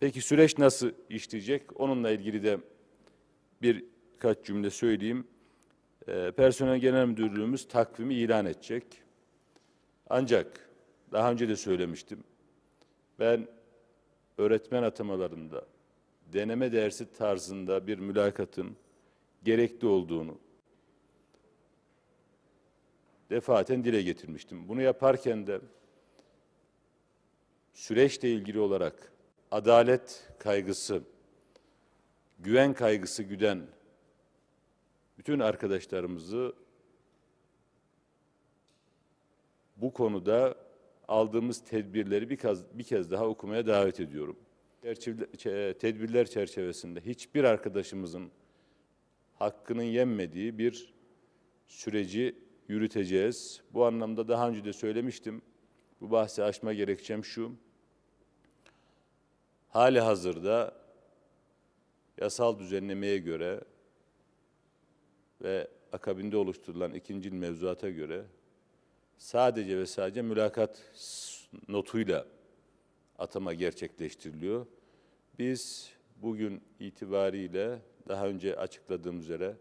Peki süreç nasıl işleyecek? Onunla ilgili de birkaç cümle söyleyeyim. E, Personel Genel Müdürlüğümüz takvimi ilan edecek. Ancak daha önce de söylemiştim. Ben öğretmen atamalarında deneme dersi tarzında bir mülakatın gerekli olduğunu defaten dile getirmiştim. Bunu yaparken de süreçle ilgili olarak adalet kaygısı, güven kaygısı güden bütün arkadaşlarımızı bu konuda aldığımız tedbirleri bir kez, bir kez daha okumaya davet ediyorum. Tedbirler çerçevesinde hiçbir arkadaşımızın hakkının yenmediği bir süreci yürüteceğiz. Bu anlamda daha önce de söylemiştim. Bu bahsi açma gerekçem şu hali hazırda yasal düzenlemeye göre ve akabinde oluşturulan ikinci mevzuata göre sadece ve sadece mülakat notuyla atama gerçekleştiriliyor. Biz bugün itibariyle daha önce açıkladığım üzere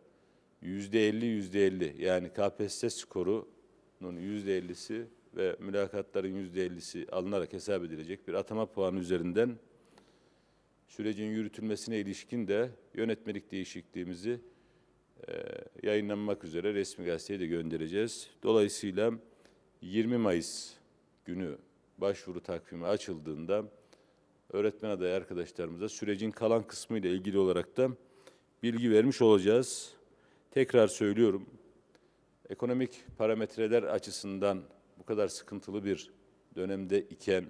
yüzde elli yüzde elli yani KPSS skorunun yüzde ellisi ve mülakatların yüzde ellisi alınarak hesap edilecek bir atama puanı üzerinden sürecin yürütülmesine ilişkin de yönetmelik değişikliğimizi e, yayınlanmak üzere resmi gazeteye de göndereceğiz. Dolayısıyla 20 Mayıs günü başvuru takvimi açıldığında öğretmen adayı arkadaşlarımıza sürecin kalan kısmı ile ilgili olarak da bilgi vermiş olacağız. Tekrar söylüyorum. Ekonomik parametreler açısından bu kadar sıkıntılı bir dönemde iken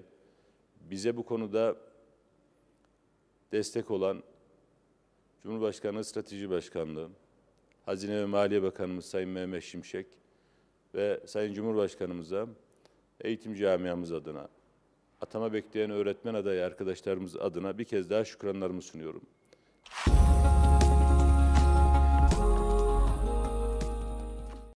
bize bu konuda destek olan Cumhurbaşkanı Strateji Başkanlığı, Hazine ve Maliye Bakanımız Sayın Mehmet Şimşek ve Sayın Cumhurbaşkanımıza eğitim camiamız adına, atama bekleyen öğretmen adayı arkadaşlarımız adına bir kez daha şükranlarımı sunuyorum.